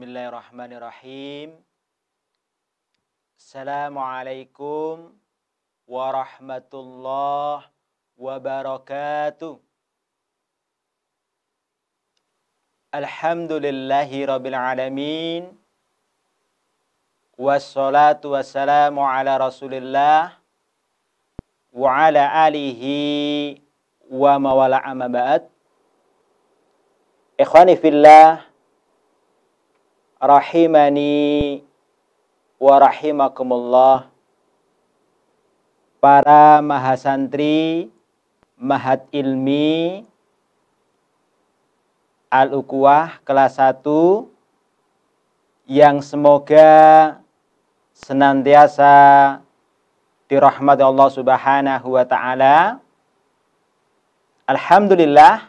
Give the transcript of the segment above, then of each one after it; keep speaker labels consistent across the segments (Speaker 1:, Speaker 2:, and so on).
Speaker 1: Bismillahirrahmanirrahim. Assalamualaikum warahmatullahi wabarakatuh. Alhamdulillahi rabbil alamin. Wassalatu wassalamu ala rasulillah wa ala alihi wa mawala amma ba'd. Ikhwani fillah rahimani wa rahimakumullah para mahasantri mahat ilmi al-ukuwah kelas 1 yang semoga senantiasa dirahmati Allah Subhanahu wa taala. Alhamdulillah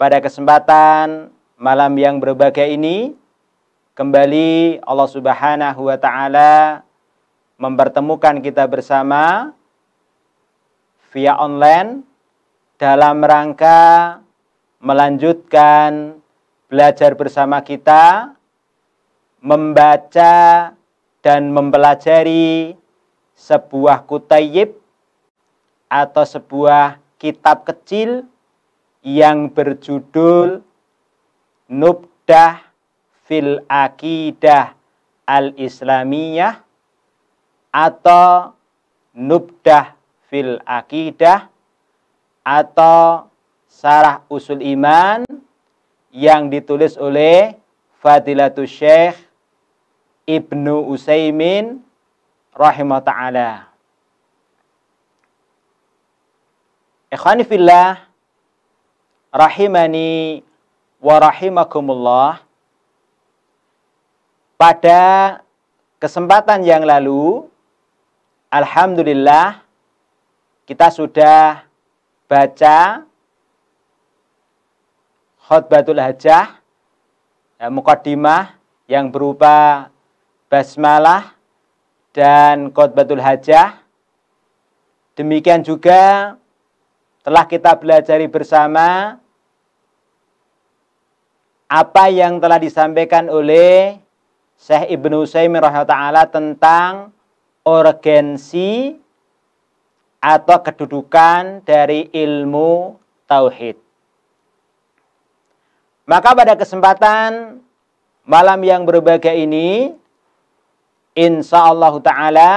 Speaker 1: pada kesempatan malam yang berbahagia ini Kembali Allah Subhanahu wa taala mempertemukan kita bersama via online dalam rangka melanjutkan belajar bersama kita membaca dan mempelajari sebuah kutayib atau sebuah kitab kecil yang berjudul Nubdah fil akidah al-islamiyah atau nubdah fil akidah atau sarah usul iman yang ditulis oleh Fadilatul Syekh Ibnu Usaimin rahimah ta'ala. Ikhwanifillah rahimani wa rahimakumullah pada kesempatan yang lalu, Alhamdulillah kita sudah baca khutbatul hajah, ya, mukaddimah yang berupa basmalah dan khutbatul hajah. Demikian juga telah kita belajari bersama apa yang telah disampaikan oleh Syekh Ibnu Utsaimin rahimahullah tentang urgensi atau kedudukan dari ilmu tauhid. Maka pada kesempatan malam yang berbahagia ini insya Allah taala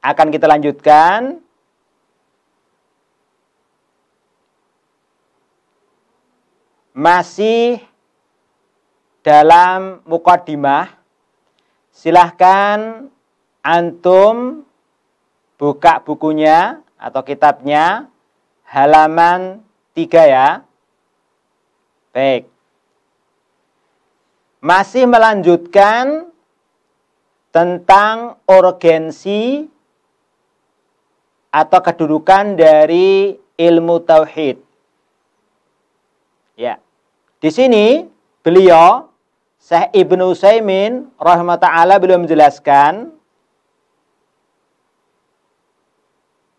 Speaker 1: akan kita lanjutkan masih dalam mukadimah silahkan antum buka bukunya atau kitabnya halaman 3 ya. Baik. Masih melanjutkan tentang urgensi atau kedudukan dari ilmu tauhid. Ya. Di sini beliau Syekh Ibnu Saimin rahmatullah belum menjelaskan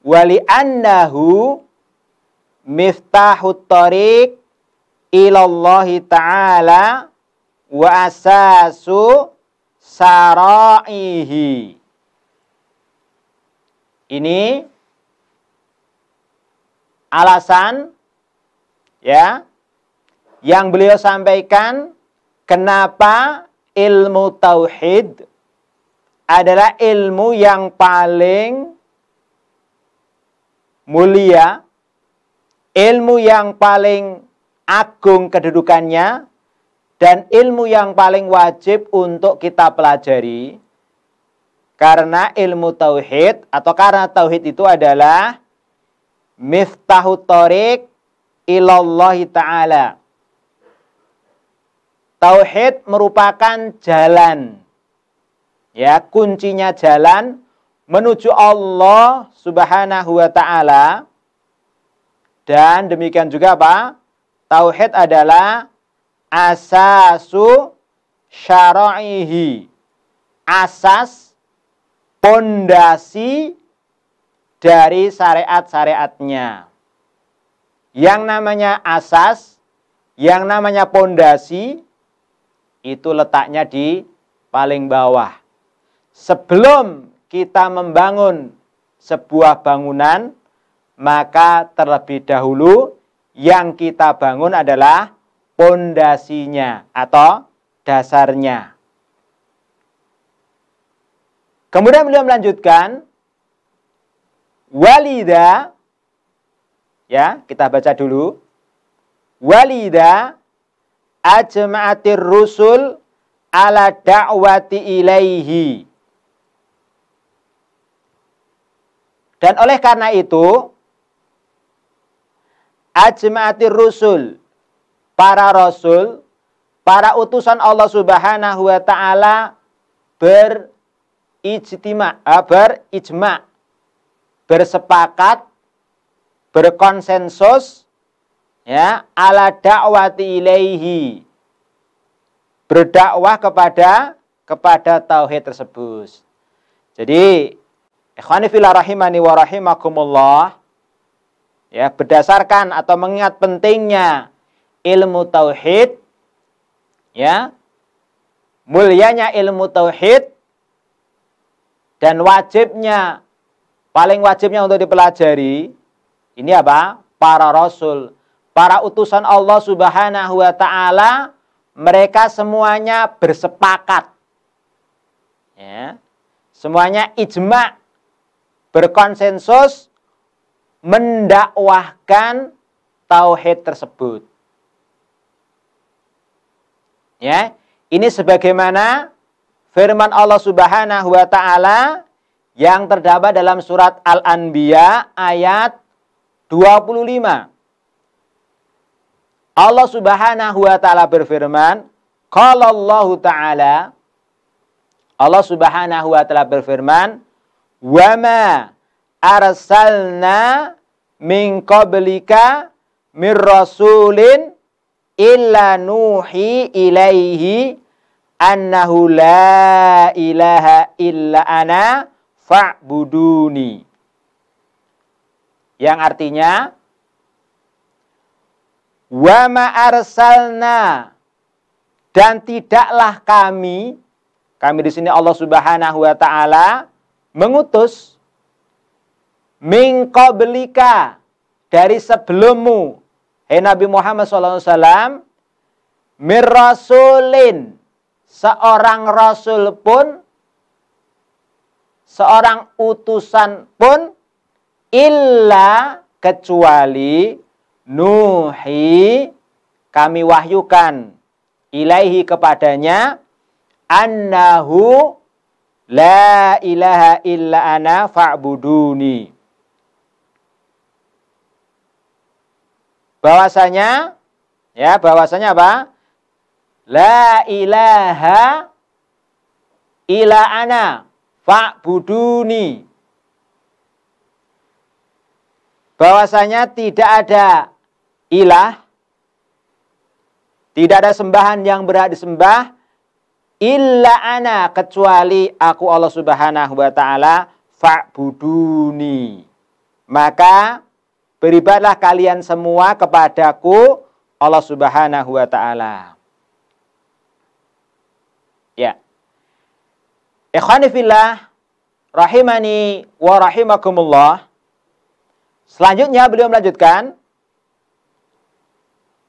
Speaker 1: wali annahu miftahut tariq ilallahi ta'ala wa asasu saraihi. Ini alasan ya yang beliau sampaikan Kenapa ilmu tauhid adalah ilmu yang paling mulia, ilmu yang paling agung kedudukannya, dan ilmu yang paling wajib untuk kita pelajari. Karena ilmu tauhid atau karena tauhid itu adalah miftahu tariq ilallah ta'ala Tauhid merupakan jalan. Ya, kuncinya jalan menuju Allah Subhanahu wa taala. Dan demikian juga apa? Tauhid adalah asasu syara'ihi. Asas pondasi dari syariat-syariatnya. Yang namanya asas, yang namanya pondasi itu letaknya di paling bawah. Sebelum kita membangun sebuah bangunan, maka terlebih dahulu yang kita bangun adalah pondasinya atau dasarnya. Kemudian beliau melanjutkan walida ya, kita baca dulu. Walida ajma'atir rusul ala da'wati ilaihi. Dan oleh karena itu, ajma'atir rusul, para rasul, para utusan Allah subhanahu wa ta'ala berijtima, ah, berijma, bersepakat, berkonsensus, ya ala dakwati ilaihi berdakwah kepada kepada tauhid tersebut. Jadi ikhwani fillah rahimani wa rahimakumullah ya berdasarkan atau mengingat pentingnya ilmu tauhid ya mulianya ilmu tauhid dan wajibnya paling wajibnya untuk dipelajari ini apa? Para rasul para utusan Allah Subhanahu wa taala mereka semuanya bersepakat. Ya. Semuanya ijma berkonsensus mendakwahkan tauhid tersebut. Ya, ini sebagaimana firman Allah Subhanahu wa taala yang terdapat dalam surat Al-Anbiya ayat 25. Allah Subhanahu wa taala berfirman, qala Allah taala Allah Subhanahu wa taala berfirman, "Wa ma arsalna min qablika min rasulin illa nuhi ilaihi annahu la ilaha illa ana fa'buduni." Yang artinya, Wa arsalna Dan tidaklah kami, kami di sini Allah Subhanahu wa taala mengutus min dari sebelummu. Hei Nabi Muhammad SAW, wasallam rasulin seorang rasul pun seorang utusan pun illa kecuali nuhi kami wahyukan ilaihi kepadanya annahu la ilaha illa ana fa'buduni bahwasanya ya bahwasanya apa la ilaha illa ana fa'buduni bahwasanya tidak ada ilah tidak ada sembahan yang berhak disembah illa ana kecuali aku Allah Subhanahu wa taala fa'buduni maka beribadlah kalian semua kepadaku Allah Subhanahu wa taala ya ikhwan fillah rahimani wa rahimakumullah selanjutnya beliau melanjutkan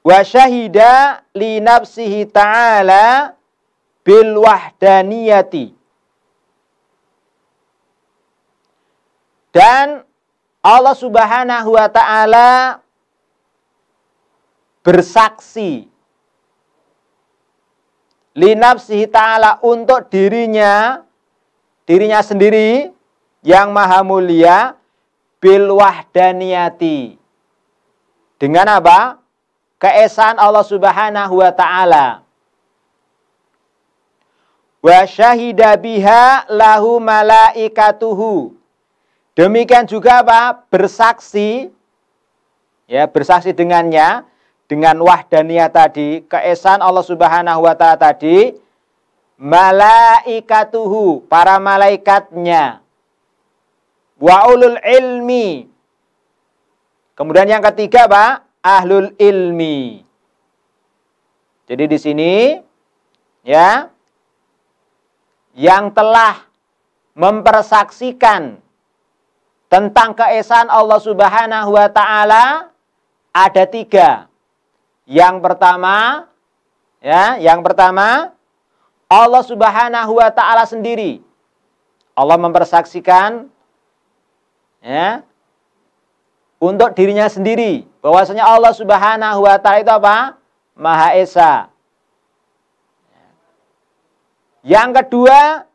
Speaker 1: wa syahida li nafsihi ta'ala bil wahdaniyati dan Allah Subhanahu wa taala bersaksi li nafsihi ta'ala untuk dirinya dirinya sendiri yang maha mulia bil wahdaniyati dengan apa keesaan Allah Subhanahu wa taala. Wa syahida biha lahu malaikatuhu. Demikian juga apa? Bersaksi ya, bersaksi dengannya dengan wahdaniyah tadi, keesaan Allah Subhanahu wa taala tadi malaikatuhu, para malaikatnya. Wa ulul ilmi. Kemudian yang ketiga, Pak, ahlul ilmi. Jadi di sini ya yang telah mempersaksikan tentang keesaan Allah Subhanahu wa taala ada tiga. Yang pertama ya, yang pertama Allah Subhanahu wa taala sendiri. Allah mempersaksikan ya untuk dirinya sendiri. Bahwasanya Allah Subhanahu wa taala itu apa? Maha Esa. Yang kedua,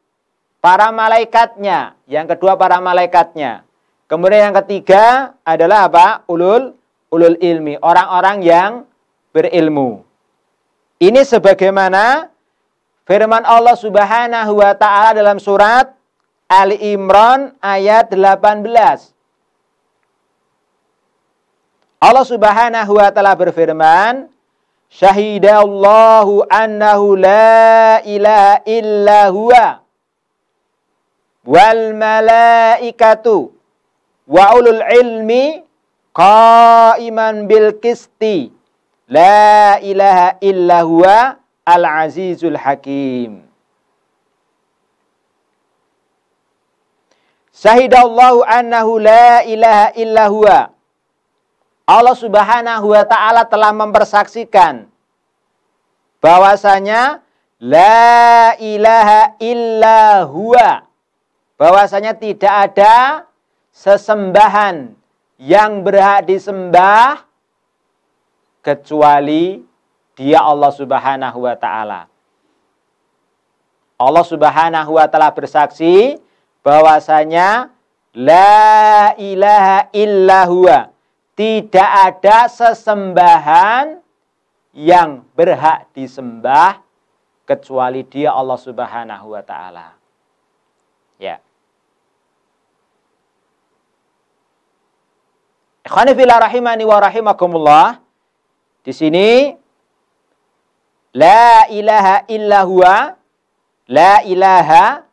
Speaker 1: para malaikatnya. Yang kedua para malaikatnya. Kemudian yang ketiga adalah apa? Ulul ulul ilmi, orang-orang yang berilmu. Ini sebagaimana firman Allah Subhanahu wa taala dalam surat Ali Imran ayat 18. Allah Subhanahu wa taala berfirman, "Syahida Allahu annahu la ilaha illa huwa wal malaikatu wa ulul ilmi qaiman bil qisti la ilaha illa huwa al azizul hakim." Syahida Allahu annahu la ilaha illa huwa Allah Subhanahu wa taala telah mempersaksikan bahwasanya la ilaha illa huwa bahwasanya tidak ada sesembahan yang berhak disembah kecuali dia Allah Subhanahu wa taala. Allah Subhanahu wa taala bersaksi bahwasanya la ilaha illa huwa tidak ada sesembahan yang berhak disembah kecuali Dia Allah Subhanahu wa taala. Ya. Ikhwani fillah rahimani wa rahimakumullah. Di sini la ilaha illa huwa la ilaha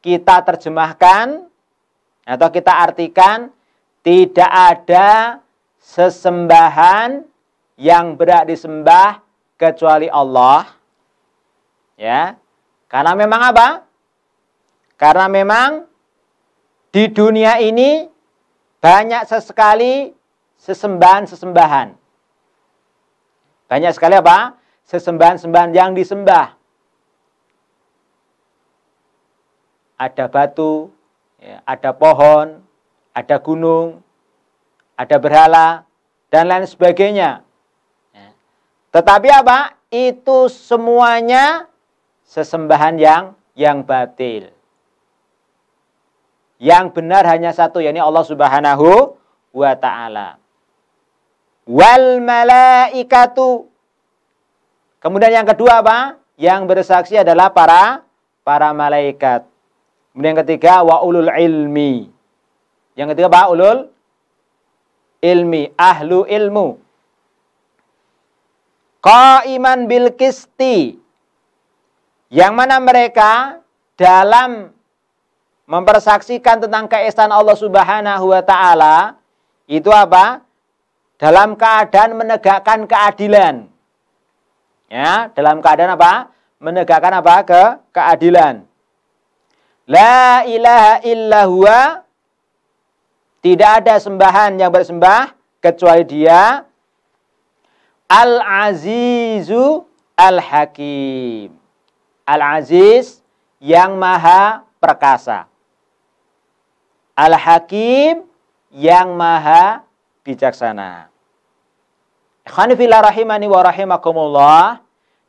Speaker 1: kita terjemahkan atau kita artikan tidak ada sesembahan yang berat disembah kecuali Allah. Ya. Karena memang apa? Karena memang di dunia ini banyak sesekali sesembahan-sesembahan. Banyak sekali apa? Sesembahan-sembahan yang disembah. Ada batu, ya, ada pohon, ada gunung, ada berhala, dan lain sebagainya. Ya. Tetapi apa? Itu semuanya sesembahan yang yang batil. Yang benar hanya satu, yakni Allah Subhanahu wa taala. Wal malaikatu. Kemudian yang kedua apa? Yang bersaksi adalah para para malaikat. Kemudian yang ketiga wa ulul ilmi. Yang ketiga ulul ilmi, ahlu ilmu. Qaiman bil kisti. Yang mana mereka dalam mempersaksikan tentang keesaan Allah Subhanahu wa taala itu apa? Dalam keadaan menegakkan keadilan. Ya, dalam keadaan apa? Menegakkan apa? ke keadilan. La ilaha illa tidak ada sembahan yang bersembah kecuali dia Al-Azizu Al-Hakim. Al-Aziz yang maha perkasa. Al-Hakim yang maha bijaksana. Khanifillah rahimani wa rahimakumullah.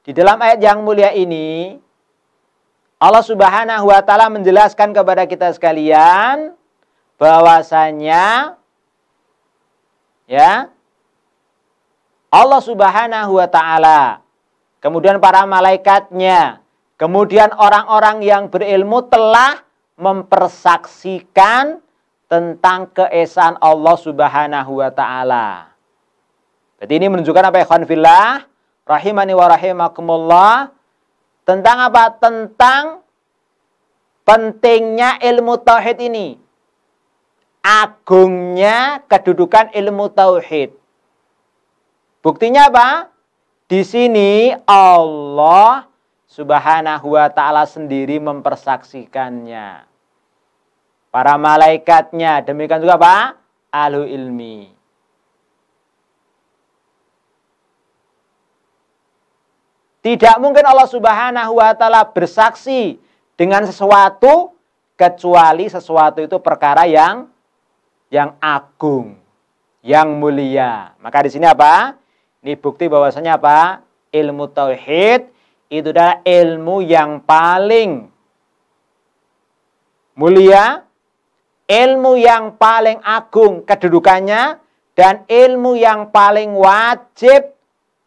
Speaker 1: Di dalam ayat yang mulia ini, Allah subhanahu wa ta'ala menjelaskan kepada kita sekalian, bahwasanya ya Allah Subhanahu wa taala kemudian para malaikatnya kemudian orang-orang yang berilmu telah mempersaksikan tentang keesaan Allah Subhanahu wa taala. Berarti ini menunjukkan apa ya fillah rahimani wa rahimakumullah tentang apa? Tentang pentingnya ilmu tauhid ini agungnya kedudukan ilmu tauhid. Buktinya apa? Di sini Allah Subhanahu wa taala sendiri mempersaksikannya. Para malaikatnya, demikian juga Pak Alu ilmi. Tidak mungkin Allah Subhanahu wa taala bersaksi dengan sesuatu kecuali sesuatu itu perkara yang yang agung, yang mulia. Maka di sini apa? Ini bukti bahwasanya apa? Ilmu tauhid itu adalah ilmu yang paling mulia, ilmu yang paling agung kedudukannya dan ilmu yang paling wajib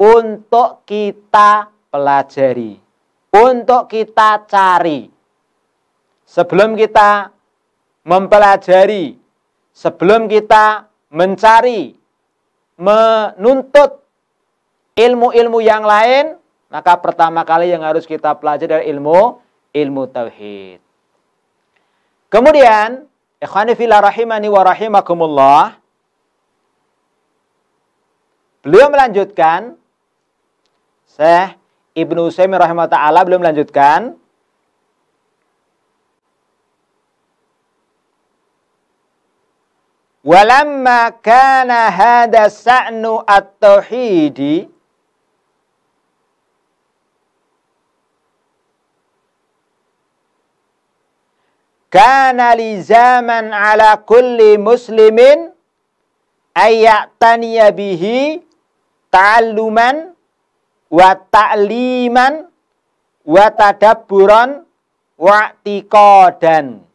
Speaker 1: untuk kita pelajari, untuk kita cari. Sebelum kita mempelajari sebelum kita mencari, menuntut ilmu-ilmu yang lain, maka pertama kali yang harus kita pelajari adalah ilmu ilmu tauhid. Kemudian, ikhwani fillah rahimani wa rahimakumullah, beliau melanjutkan Syekh Ibnu Utsaimin rahimah taala beliau melanjutkan Walamma kana hada sa'nu at-tauhidi Kana lizaman ala kulli muslimin ayataniya bihi ta'alluman wa ta'liman wa tadabburan wa tiqadan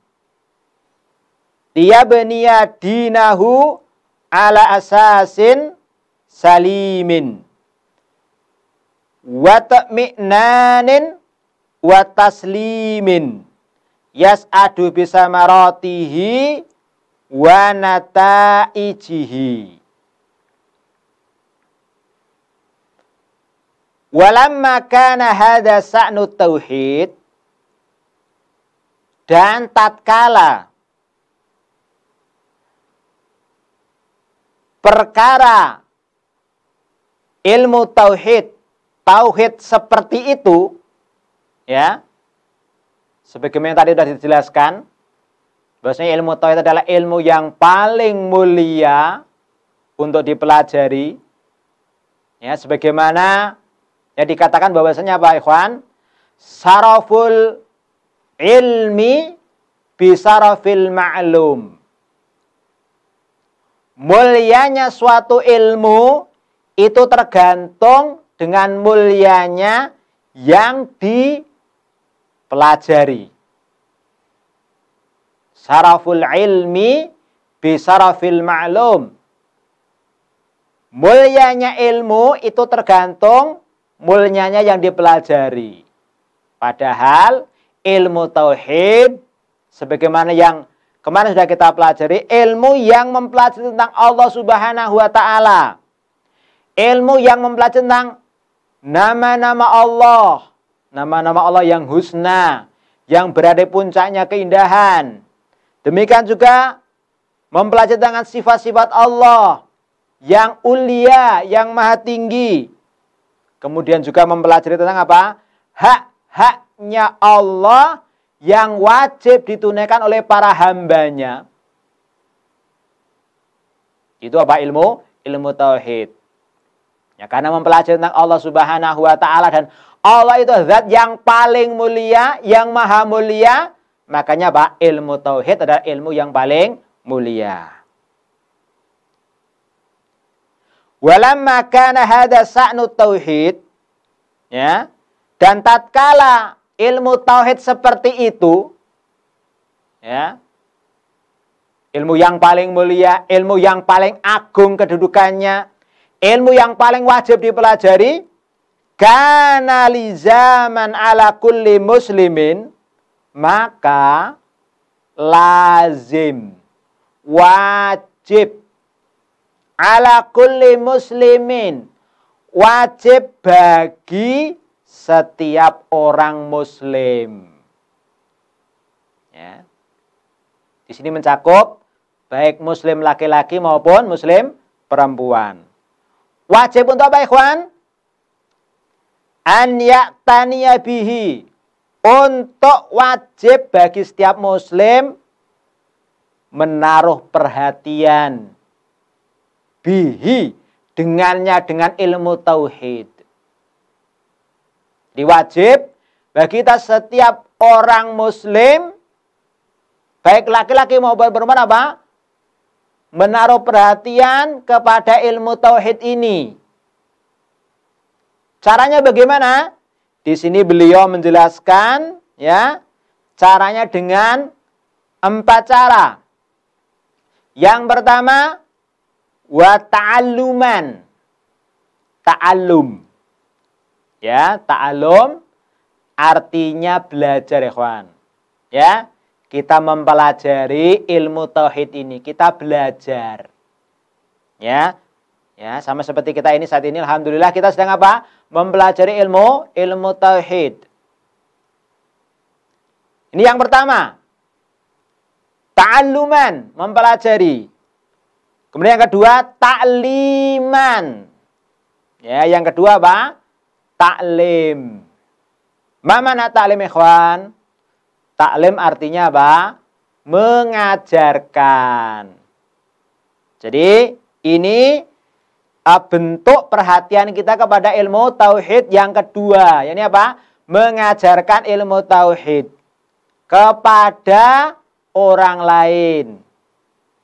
Speaker 1: liyabniya dinahu ala asasin salimin wa ta'mi'nanin wa taslimin yas'adu bisamaratihi wa nataijihi Walamma kana hadha sa'nu tauhid dan tatkala perkara ilmu tauhid, tauhid seperti itu ya. Sebagaimana tadi sudah dijelaskan, bahwasanya ilmu tauhid adalah ilmu yang paling mulia untuk dipelajari. Ya, sebagaimana yang dikatakan bahwasanya Pak Ikhwan, saraful ilmi bisarafil ma'lum. Mulianya suatu ilmu itu tergantung dengan mulianya yang dipelajari. Saraful ilmi bisarafil ma'lum. Mulianya ilmu itu tergantung mulianya yang dipelajari. Padahal ilmu tauhid sebagaimana yang Kemarin sudah kita pelajari ilmu yang mempelajari tentang Allah Subhanahu wa taala. Ilmu yang mempelajari tentang nama-nama Allah, nama-nama Allah yang husna, yang berada puncaknya keindahan. Demikian juga mempelajari dengan sifat-sifat Allah yang ulia, yang maha tinggi. Kemudian juga mempelajari tentang apa? Hak-haknya Allah yang wajib ditunaikan oleh para hambanya. Itu apa ilmu? Ilmu tauhid. Ya, karena mempelajari tentang Allah Subhanahu wa taala dan Allah itu zat yang paling mulia, yang maha mulia, makanya Pak ilmu tauhid adalah ilmu yang paling mulia. Walamma kana hada sa'nu tauhid ya dan tatkala ilmu tauhid seperti itu ya ilmu yang paling mulia, ilmu yang paling agung kedudukannya, ilmu yang paling wajib dipelajari karena li zaman ala kulli muslimin maka lazim wajib ala kulli muslimin wajib bagi setiap orang muslim. Ya. Di sini mencakup baik muslim laki-laki maupun muslim perempuan. Wajib untuk apa ikhwan? An ya'taniya bihi. Untuk wajib bagi setiap muslim menaruh perhatian bihi dengannya dengan ilmu tauhid. Diwajib bagi kita setiap orang muslim baik laki-laki maupun perempuan apa? Menaruh perhatian kepada ilmu tauhid ini. Caranya bagaimana? Di sini beliau menjelaskan ya, caranya dengan empat cara. Yang pertama wa ta'alluman. Ta'allum. Ya, ta'alum artinya belajar, ikhwan. Ya, kita mempelajari ilmu tauhid ini, kita belajar. Ya. Ya, sama seperti kita ini saat ini alhamdulillah kita sedang apa? Mempelajari ilmu ilmu tauhid. Ini yang pertama. Ta'alluman, mempelajari. Kemudian yang kedua, ta'liman. Ya, yang kedua apa? Taklim, Ma mana taklim ikhwan? Taklim artinya apa? Mengajarkan. Jadi ini ah, bentuk perhatian kita kepada ilmu tauhid yang kedua. Ini apa? Mengajarkan ilmu tauhid kepada orang lain.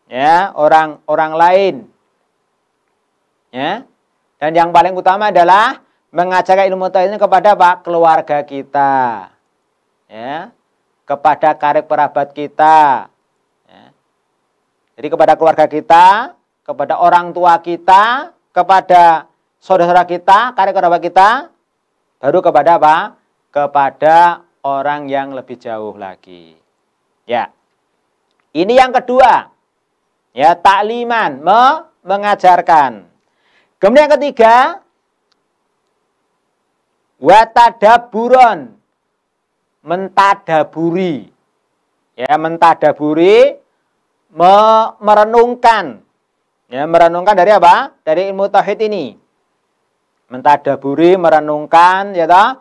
Speaker 1: Ya, orang-orang lain. Ya. Dan yang paling utama adalah mengajarkan ilmu tauhid ini kepada pak keluarga kita. Ya. Kepada karib kerabat kita. Ya. Jadi kepada keluarga kita, kepada orang tua kita, kepada saudara saudara kita, karib kerabat kita, baru kepada apa? kepada orang yang lebih jauh lagi. Ya. Ini yang kedua. Ya, takliman, me mengajarkan. Kemudian yang ketiga, watadaburon mentadaburi ya mentadaburi me merenungkan ya merenungkan dari apa dari ilmu tauhid ini mentadaburi merenungkan ya toh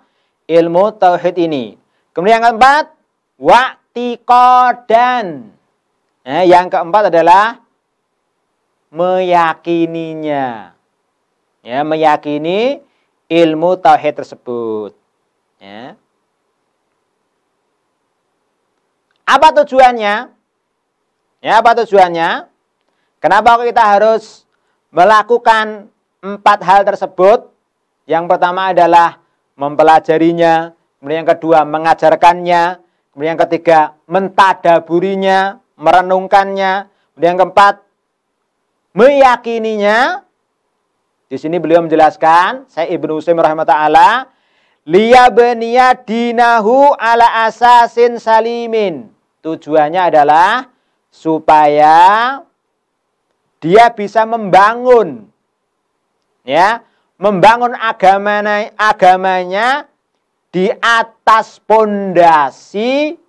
Speaker 1: ilmu tauhid ini kemudian yang keempat waktikodan ya, yang keempat adalah meyakininya ya meyakini ilmu tauhid tersebut. Ya. Apa tujuannya? Ya, apa tujuannya? Kenapa kita harus melakukan empat hal tersebut? Yang pertama adalah mempelajarinya, kemudian yang kedua mengajarkannya, kemudian yang ketiga mentadaburinya, merenungkannya, kemudian yang keempat meyakininya, di sini beliau menjelaskan, saya Ibnu Utsaimin rahimahullah liyabniya dinahu ala asasin salimin. Tujuannya adalah supaya dia bisa membangun ya, membangun agamanya agamanya di atas pondasi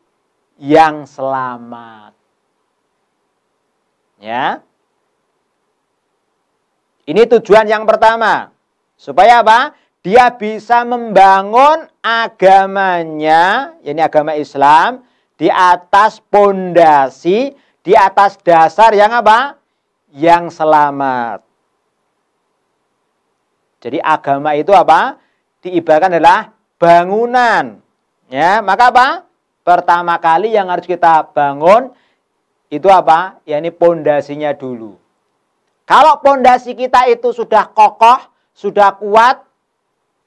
Speaker 1: yang selamat. Ya. Ini tujuan yang pertama. Supaya apa? Dia bisa membangun agamanya, ini agama Islam, di atas pondasi, di atas dasar yang apa? Yang selamat. Jadi agama itu apa? Diibaratkan adalah bangunan. Ya, maka apa? Pertama kali yang harus kita bangun itu apa? Ya ini pondasinya dulu. Kalau pondasi kita itu sudah kokoh, sudah kuat,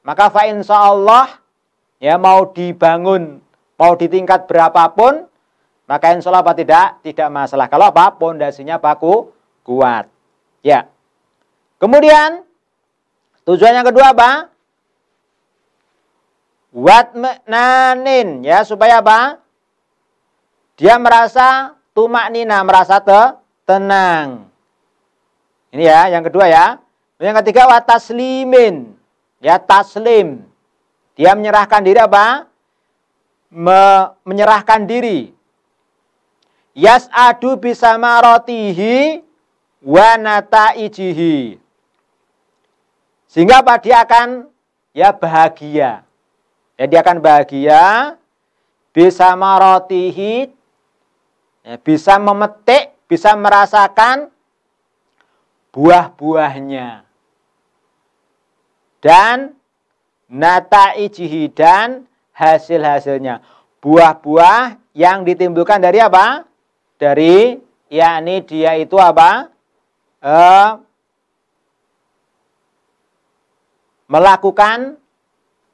Speaker 1: maka fa Allah ya mau dibangun, mau ditingkat berapapun, maka insya Allah apa tidak? Tidak masalah. Kalau apa? Pondasinya baku, kuat. Ya. Kemudian tujuannya kedua apa? menanin ya supaya apa? Dia merasa tumak nina, merasa te tenang. Ini ya, yang kedua ya. Yang ketiga wa taslimin. Ya taslim. Dia menyerahkan diri apa? Me menyerahkan diri. bisa bisamaratihi wa nataijihi. Sehingga apa? Dia akan ya bahagia. Ya, dia akan bahagia bisa marotihi, ya, bisa memetik, bisa merasakan buah-buahnya. Dan nata ijihi dan hasil-hasilnya. Buah-buah yang ditimbulkan dari apa? Dari yakni dia itu apa? E, melakukan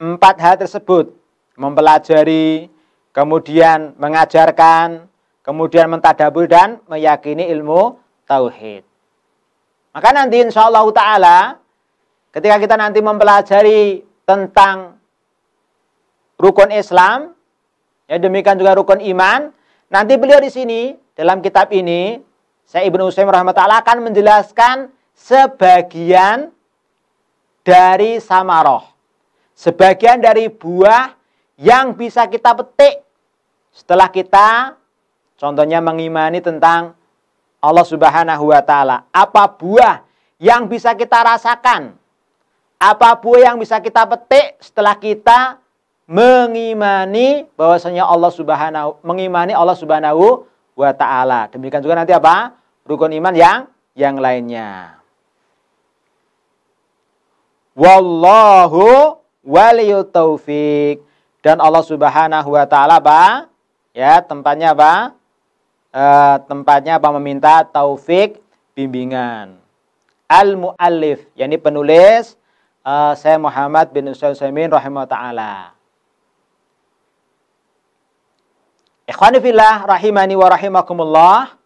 Speaker 1: empat hal tersebut. Mempelajari, kemudian mengajarkan, kemudian mentadabur dan meyakini ilmu tauhid. Maka nanti insya Allah Ta'ala ketika kita nanti mempelajari tentang rukun Islam, ya demikian juga rukun iman, nanti beliau di sini dalam kitab ini, saya Ibnu Usaim rahmatullah akan menjelaskan sebagian dari samaroh, sebagian dari buah yang bisa kita petik setelah kita contohnya mengimani tentang Allah Subhanahu wa taala. Apa buah yang bisa kita rasakan? Apa buah yang bisa kita petik setelah kita mengimani bahwasanya Allah Subhanahu mengimani Allah Subhanahu wa taala. Demikian juga nanti apa? Rukun iman yang yang lainnya. Wallahu waliyu taufik dan Allah Subhanahu wa taala apa? Ya, tempatnya apa? Eh, tempatnya apa meminta taufik bimbingan. Al muallif, yakni penulis eh, saya Muhammad bin Utsaimin rahimahullah taala. Ikhwanifillah rahimani wa rahimakumullah.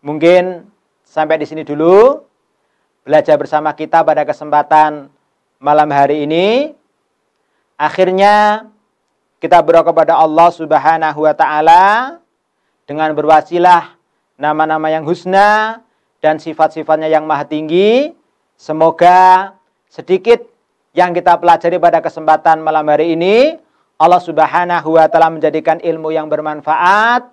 Speaker 1: Mungkin sampai di sini dulu belajar bersama kita pada kesempatan malam hari ini. Akhirnya kita berdoa kepada Allah Subhanahu wa taala dengan berwasilah nama-nama yang husna dan sifat-sifatnya yang maha tinggi. Semoga sedikit yang kita pelajari pada kesempatan malam hari ini Allah Subhanahu wa taala menjadikan ilmu yang bermanfaat,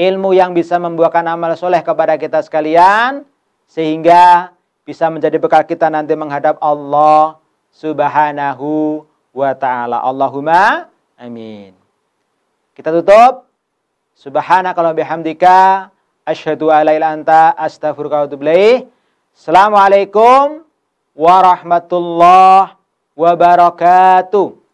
Speaker 1: ilmu yang bisa membuahkan amal soleh kepada kita sekalian sehingga bisa menjadi bekal kita nanti menghadap Allah Subhanahu wa taala. Allahumma amin. Kita tutup kalau bihamdika asyhadu la ilaha anta astaghfiruka wa atubu ilaik. Assalamualaikum warahmatullahi wabarakatuh.